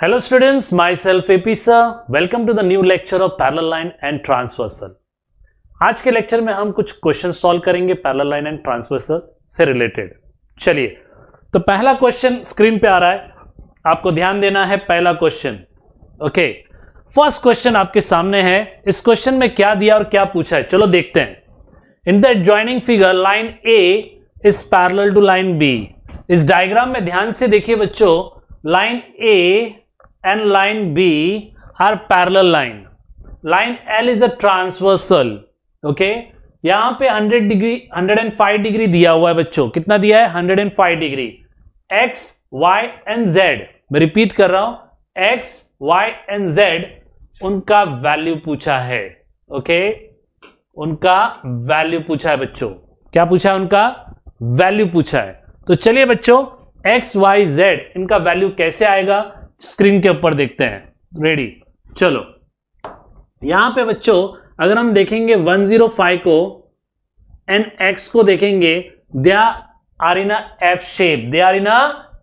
Hello students, myself AP sir. Welcome to the new lecture of parallel line and transversal. आज के lecture में हम कुछ question solve करेंगे पैरेलल लाइन एंड ट्रांसवर्सल से related चलिए तो पहला क्वेश्चन स्क्रीन पे आ रहा है आपको ध्यान देना है पहला क्वेश्चन ओके फर्स्ट क्वेश्चन आपके सामने है इस क्वेश्चन में क्या दिया और क्या पूछा है चलो देखते हैं in the joining figure line A is parallel to line B इस डायग्राम में ध्यान से देखिए बच्चों line A and line B are parallel line line L is a transversal okay यहां पे 100 डिग्री 105 डिग्री दिया हुआ है बच्चों कितना दिया है 105 degree X Y and Z मैं रिपीट कर रहा हूं एक्स वाई एंड जेड उनका वैल्यू पूछा है ओके okay? उनका वैल्यू पूछा है बच्चों क्या पूछा है उनका वैल्यू पूछा है तो चलिए बच्चों एक्स वाई जेड इनका वैल्यू कैसे आएगा स्क्रीन के ऊपर देखते हैं रेडी चलो यहां पे बच्चों अगर हम देखेंगे 105 को एन एक्स को देखेंगे they are in F shape they are in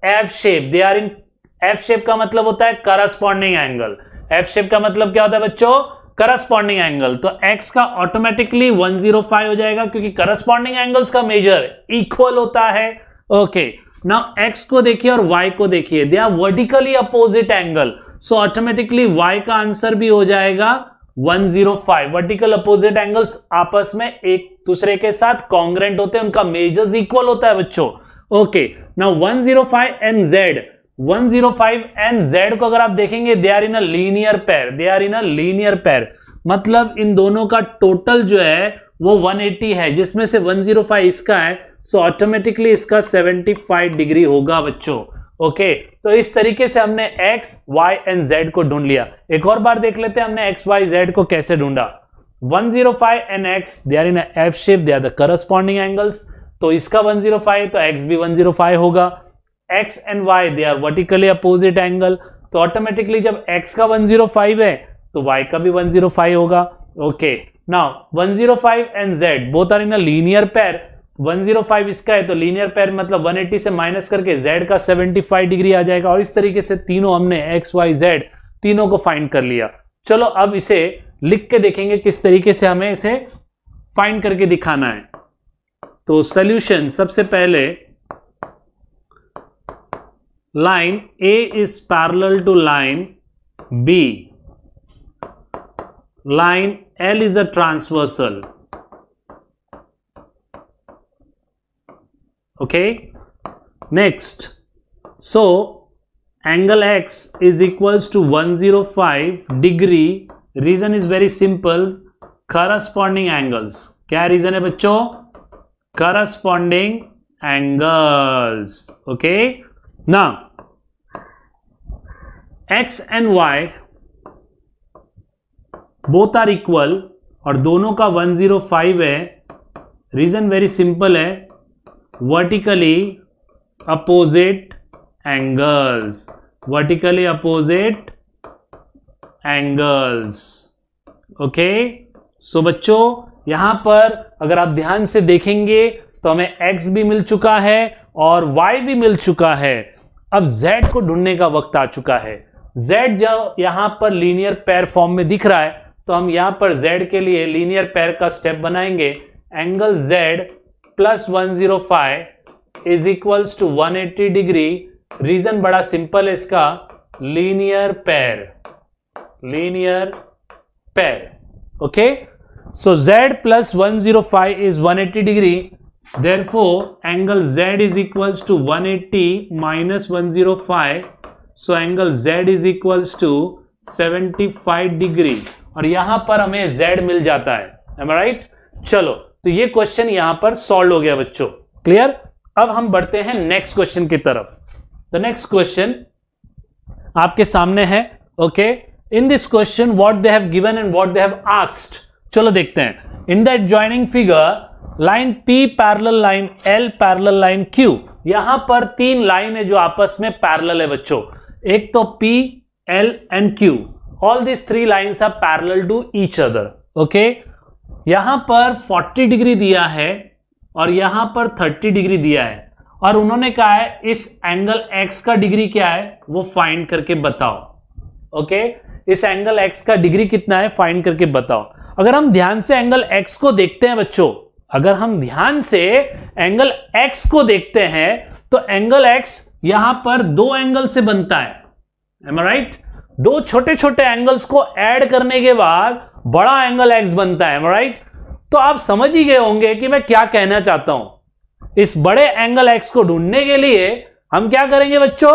F shape they are in F shape का मतलब होता है करस्पॉन्डिंग एंगल एफ शेप का मतलब क्या होता है बच्चों करस्पॉन्डिंग एंगल तो x का ऑटोमेटिकली 105 हो जाएगा क्योंकि करस्पॉन्डिंग एंगल्स का मेजर इक्वल होता है ओके okay. नाउ एक्स को देखिए और वाई को देखिए they are vertically opposite angle so automatically Y का आंसर भी हो जाएगा 105 वर्टिकल अपोजिट एंगल्स आपस में एक दूसरे के साथ कॉन्ग्रेंट होते हैं उनका मेजर्स इक्वल होता है बच्चों okay now 105 zero five and Z 105 and Z को अगर आप देखेंगे they are in a linear पैर दे आर इन अ लीनियर पैर मतलब इन दोनों का टोटल जो है वो 180 है जिसमें से 105 इसका है सो ऑटोमेटिकली इसका 75 डिग्री होगा बच्चों ओके okay, तो इस तरीके से हमने x, y एंड z को ढूंढ लिया एक और बार देख लेते हैं हमने x, y, z को कैसे ढूंढा 105 and x they are in F shape they are the corresponding angles तो इसका 105 तो x भी 105 होगा x and y they are vertically opposite angle तो ऑटोमेटिकली जब x का 105 है तो y का भी 105 होगा okay now 105 and z both are in a linear pair 105 इसका है तो लीनियर पैर मतलब 180 से माइनस करके z का 75 डिग्री आ जाएगा और इस तरीके से तीनों हमने x, y, z तीनों को फाइंड कर लिया चलो अब इसे लिख के देखेंगे किस तरीके से हमें इसे फाइंड करके दिखाना है तो सोल्यूशन सबसे पहले line A is parallel to line B line L is a transversal okay next so angle x is equals to 105 degree reason is very simple corresponding angles kya reason hai bachcho corresponding angles okay now x and y both are equal और दोनों का 105 है reason very simple है vertically opposite angles vertically opposite angles okay so बच्चों यहां पर अगर आप ध्यान से देखेंगे तो हमें x भी मिल चुका है और y भी मिल चुका है अब z को ढूंढने का वक्त आ चुका है z जब यहां पर लीनियर पैर फॉर्म में दिख रहा है तो हम यहां पर z के लिए लीनियर पैर का स्टेप बनाएंगे angle z plus one zero five is equals to one eighty degree reason बड़ा सिंपल है इसका linear pair linear pair okay so Z plus one zero five is one eighty degree therefore angle Z is equals to one eighty minus one zero five so angle Z is equals to seventy five degree और यहां पर हमें Z मिल जाता है right right? चलो तो ये question यहां पर सॉल्व हो गया बच्चों क्लियर अब हम बढ़ते हैं नेक्स्ट क्वेश्चन की तरफ द नेक्स्ट क्वेश्चन आपके सामने है okay in this question what they have given and what they have asked चलो देखते हैं in that joining figure line P parallel line L parallel line Q यहां पर तीन लाइन है जो आपस में पैरल है बच्चों एक तो P L and Q all this three lines are parallel to each other okay यहां पर 40 डिग्री दिया है और यहां पर 30 डिग्री दिया है और उन्होंने कहा है इस एंगल x का डिग्री क्या है वो फाइंड करके बताओ ओके इस एंगल x का डिग्री कितना है फाइंड करके बताओ अगर हम ध्यान से एंगल x को देखते हैं बच्चों अगर हम ध्यान से एंगल x को देखते हैं तो एंगल x यहां पर दो एंगल से बनता है राइट right? दो छोटे छोटे एंगल्स को ऐड करने के बाद बड़ा एंगल एक्स बनता है राइट तो आप समझ ही गए होंगे कि मैं क्या कहना चाहता हूं इस बड़े एंगल एक्स को ढूंढने के लिए हम क्या करेंगे बच्चों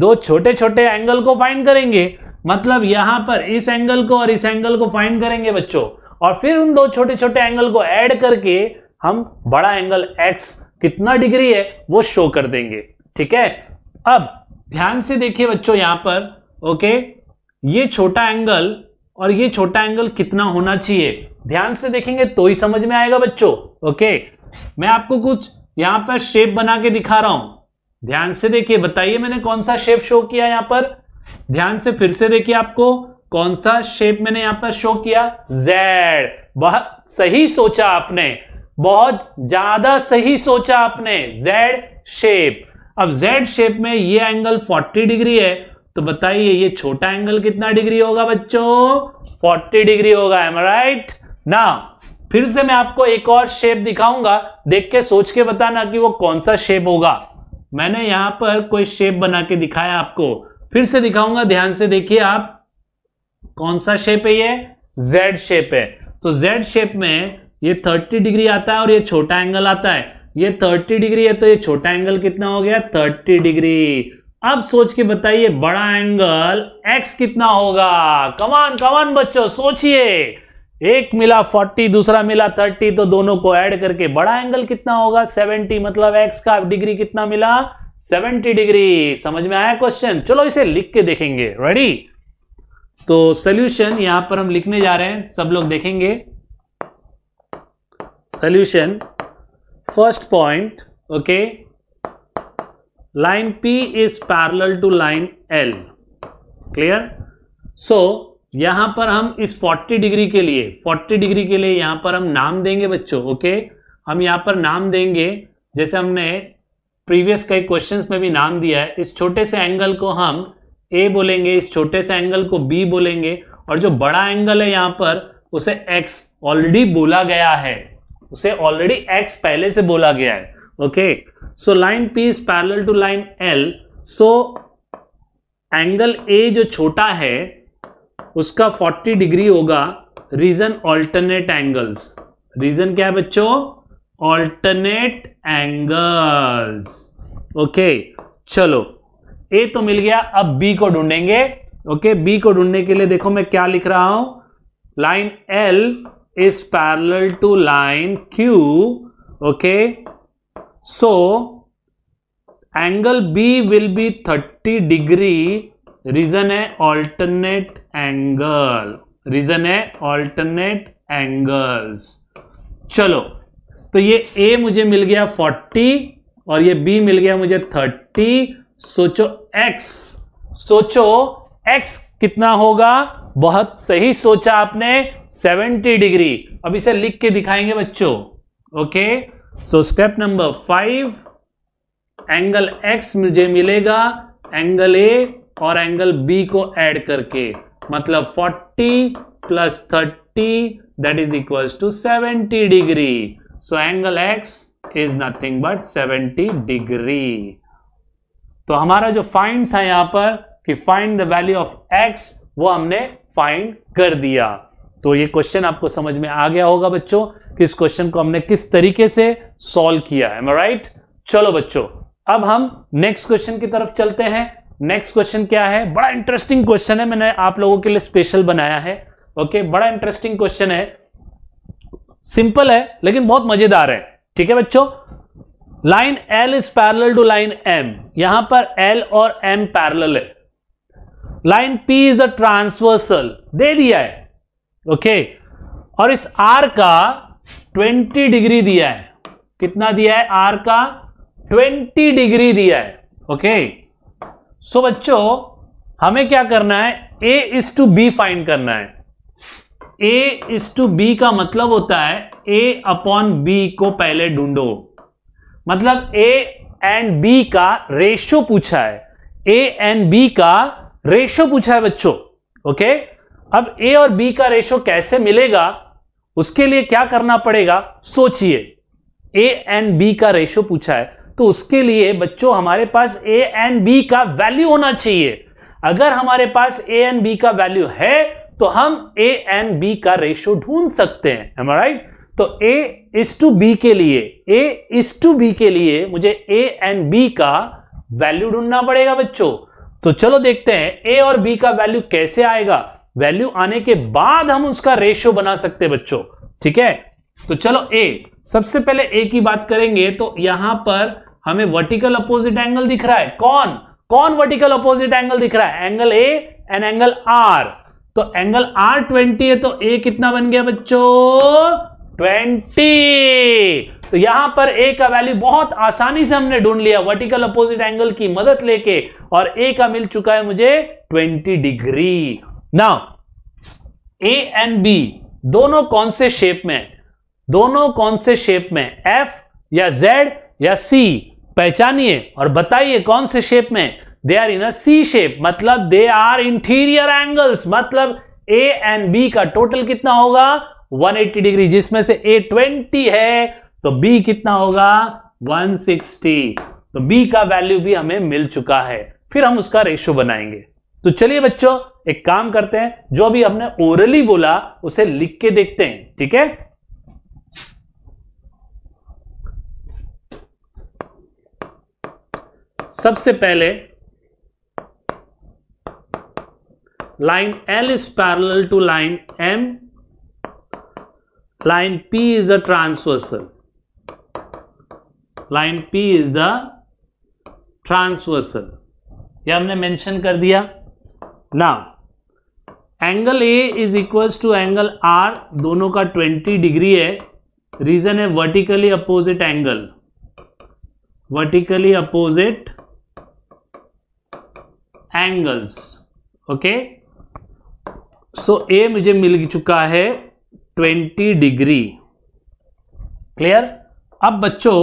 दो छोटे छोटे एंगल को फाइंड करेंगे मतलब यहां पर इस एंगल को और इस एंगल को फाइंड करेंगे बच्चों और फिर उन दो छोटे छोटे एंगल को ऐड करके हम बड़ा एंगल एक्स कितना डिग्री है वो शो कर देंगे ठीक है अब ध्यान से देखिए बच्चों यहां पर ओके ये छोटा एंगल और ये छोटा एंगल कितना होना चाहिए ध्यान से देखेंगे तो ही समझ में आएगा बच्चों ओके मैं आपको कुछ यहां पर शेप बना के दिखा रहा हूं ध्यान से देखिए बताइए मैंने कौन सा शेप शो किया यहां पर ध्यान से फिर से देखिए आपको कौन सा शेप मैंने यहां पर शो किया जेड बहुत सही सोचा आपने बहुत ज्यादा सही सोचा आपने जेड शेप अब जेड शेप में ये एंगल 40 डिग्री है तो बताइए ये छोटा एंगल कितना डिग्री होगा बच्चों 40 डिग्री होगा एम राइट ना फिर से मैं आपको एक और शेप दिखाऊंगा देख के सोच के बताना कि वो कौन सा शेप होगा मैंने यहां पर कोई शेप बना के दिखाया आपको फिर से दिखाऊंगा ध्यान से देखिए आप कौन सा शेप है ये जेड शेप है तो जेड शेप में ये 30 डिग्री आता है और ये छोटा एंगल आता है ये 30 डिग्री है तो ये छोटा एंगल कितना हो गया 30 डिग्री अब सोच के बताइए बड़ा एंगल x कितना होगा कमान कमान बच्चों सोचिए एक मिला 40 दूसरा मिला 30 तो दोनों को ऐड करके बड़ा एंगल कितना होगा 70 मतलब x का डिग्री कितना मिला 70 डिग्री समझ में आया क्वेश्चन चलो इसे लिख के देखेंगे रेडी तो सोल्यूशन यहां पर हम लिखने जा रहे हैं सब लोग देखेंगे solution first point okay line p is parallel to line l clear so यहां पर हम इस 40 डिग्री के लिए 40 डिग्री के लिए यहां पर हम नाम देंगे बच्चों ओके हम यहां पर नाम देंगे जैसे हमने प्रीवियस कई क्वेश्चंस में भी नाम दिया है इस छोटे से एंगल को हम ए बोलेंगे इस छोटे से एंगल को बी बोलेंगे और जो बड़ा एंगल है यहाँ पर उसे एक्स ऑलरेडी बोला गया है उसे ऑलरेडी एक्स पहले से बोला गया है okay so line p is parallel to line l so angle A जो छोटा है उसका 40 डिग्री होगा रीजन ऑल्टरनेट एंगल्स रीजन क्या है बच्चों ऑल्टरनेट एंगल्स ओके चलो ए तो मिल गया अब बी को ढूंढेंगे ओके okay, बी को ढूंढने के लिए देखो मैं क्या लिख रहा हूं line L is parallel to line Q okay so angle B will be 30 degree reason है ऑल्टरनेट एंगल रीजन है ऑल्टरनेट एंगल्स चलो तो ये ए मुझे मिल गया 40 और ये बी मिल गया मुझे 30 सोचो एक्स सोचो एक्स कितना होगा बहुत सही सोचा आपने 70 डिग्री अब इसे लिख के दिखाएंगे बच्चों okay so step number five angle X मुझे मिलेगा एंगल ए और एंगल बी को ऐड करके मतलब 40 plus 30 that is equal to 70 degree so angle X is nothing but 70 degree तो हमारा जो फाइंड था यहां पर कि find the value of X वो हमने फाइंड कर दिया तो ये क्वेश्चन आपको समझ में आ गया होगा बच्चों कि इस क्वेश्चन को हमने किस तरीके से सॉल्व किया है राइट चलो बच्चों अब हम नेक्स्ट क्वेश्चन की तरफ चलते हैं नेक्स्ट क्वेश्चन क्या है बड़ा इंटरेस्टिंग क्वेश्चन है मैंने आप लोगों के लिए स्पेशल बनाया है ओके बड़ा इंटरेस्टिंग क्वेश्चन है सिंपल है लेकिन बहुत मजेदार है ठीक है बच्चों line L is parallel to line M यहां पर एल और एम पैरल है line P is a transversal दे दिया है ओके और इस आर का 20 डिग्री दिया है कितना दिया है आर का 20 डिग्री दिया है ओके सो बच्चों हमें क्या करना है A is to B find करना है ए इज टू बी का मतलब होता है ए अपॉन बी को पहले ढूंढो मतलब ए एंड बी का रेशो पूछा है ए एंड बी का रेशो पूछा है बच्चों ओके okay? अब ए और बी का रेशो कैसे मिलेगा उसके लिए क्या करना पड़ेगा सोचिए ए एंड बी का रेशो पूछा है तो उसके लिए बच्चों हमारे पास ए एंड बी का वैल्यू होना चाहिए अगर हमारे पास ए एंड बी का वैल्यू है तो हम ए एंड बी का रेशो ढूंढ सकते हैं राइट तो ए इस टू बी के लिए ए इस टू बी के लिए मुझे ए एंड बी का वैल्यू ढूंढना पड़ेगा बच्चों तो चलो देखते हैं ए और बी का वैल्यू कैसे आएगा वैल्यू आने के बाद हम उसका रेशियो बना सकते बच्चों ठीक है तो चलो ए सबसे पहले ए की बात करेंगे तो यहां पर हमें वर्टिकल अपोजिट एंगल दिख रहा है कौन कौन वर्टिकल अपोजिट एंगल दिख रहा है angle A and angle R तो एंगल आर ट्वेंटी है तो ए कितना बन गया बच्चों ट्वेंटी तो यहां पर ए का वैल्यू बहुत आसानी से हमने ढूंढ लिया वर्टिकल अपोजिट एंगल की मदद लेके और ए का मिल चुका है मुझे 20 degree now A and B दोनों कौन से शेप में है दोनों कौन से शेप में एफ या जेड या सी पहचानिए और बताइए कौन से शेप में दे are in a C shape मतलब दे आर इंटीरियर एंगल्स मतलब ए एंड बी का टोटल कितना होगा 180 डिग्री जिसमें से ए 20 है तो बी कितना होगा 160 तो बी का वैल्यू भी हमें मिल चुका है फिर हम उसका रेशियो बनाएंगे तो चलिए बच्चों एक काम करते हैं जो अभी हमने ओरली बोला उसे लिख के देखते हैं ठीक है सबसे पहले line L is parallel to line M line P is a transversal line P is the transversal ये हमने मेंशन कर दिया ना angle A is equals to angle R दोनों का 20 डिग्री है रीजन है vertically opposite angle vertically opposite angles okay so A मुझे मिल चुका है 20 डिग्री क्लियर अब बच्चों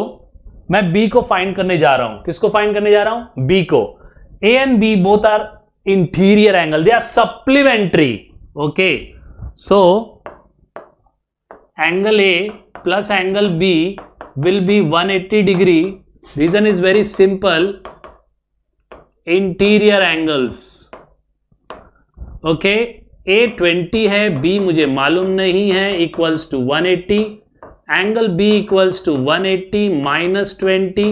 मैं बी को फाइंड करने जा रहा हूं किसको फाइंड करने जा रहा हूं बी को A and B both are interior angle they are supplementary okay so angle a plus angle b will be 180 degree reason is very simple interior angles okay A 20 है बी मुझे मालूम नहीं है equals to 180 angle B equals to 180 minus twenty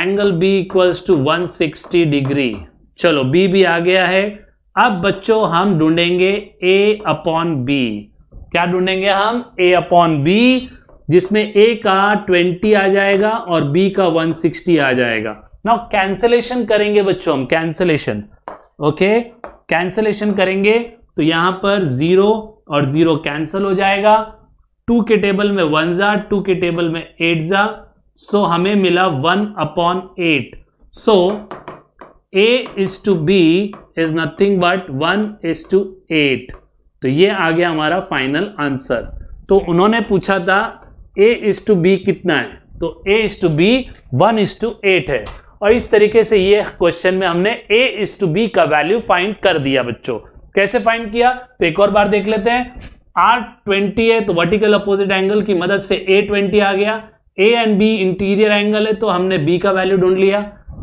angle B equals to 160 degree चलो B भी आ गया है अब बच्चों हम ढूंढेंगे ए अपॉन बी क्या ढूंढेंगे हम ए अपॉन बी जिसमें ए का 20 आ जाएगा और बी का 160 आ जाएगा नाउ कैंसलेशन करेंगे बच्चों हम कैंसलेशन ओके कैंसलेशन करेंगे तो यहां पर जीरो और जीरो कैंसिल हो जाएगा टू के टेबल में वन जा टू के टेबल में एट जा सो हमें मिला one upon eight so A is to B is nothing but one is to eight तो ये आ गया हमारा फाइनल आंसर तो उन्होंने पूछा था ए इज टू बी कितना है तो A is to B one is to eight है और इस तरीके से ये क्वेश्चन में हमने ए इज टू बी का वैल्यू फाइंड कर दिया बच्चों कैसे फाइंड किया तो एक और बार देख लेते हैं आर ट्वेंटी है तो वर्टिकल अपोजिट एंगल की मदद से ए ट्वेंटी आ गया A and B interior angle है तो हमने बी का वैल्यू ढूंढ लिया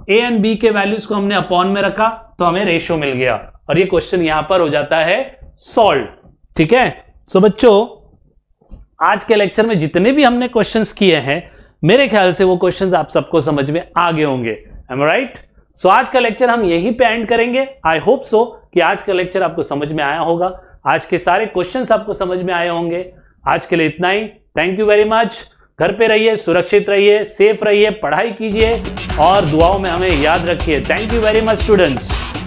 ए एंड बी के वैल्यूज को हमने अपॉन में रखा तो हमें रेशियो मिल गया और ये क्वेश्चन यहां पर हो जाता है सॉल्व ठीक है सो बच्चों आज के लेक्चर में जितने भी हमने क्वेश्चन किए हैं मेरे ख्याल से वो क्वेश्चन आप सबको समझ में आ गए होंगे एम राइट सो आज का लेक्चर हम यहीं पे एंड करेंगे आई होप सो कि आज का लेक्चर आपको समझ में आया होगा आज के सारे क्वेश्चन आपको समझ में आए होंगे आज के लिए इतना ही थैंक यू वेरी मच घर पे रहिए सुरक्षित रहिए सेफ रहिए पढ़ाई कीजिए और दुआओं में हमें याद रखिए thank you very much students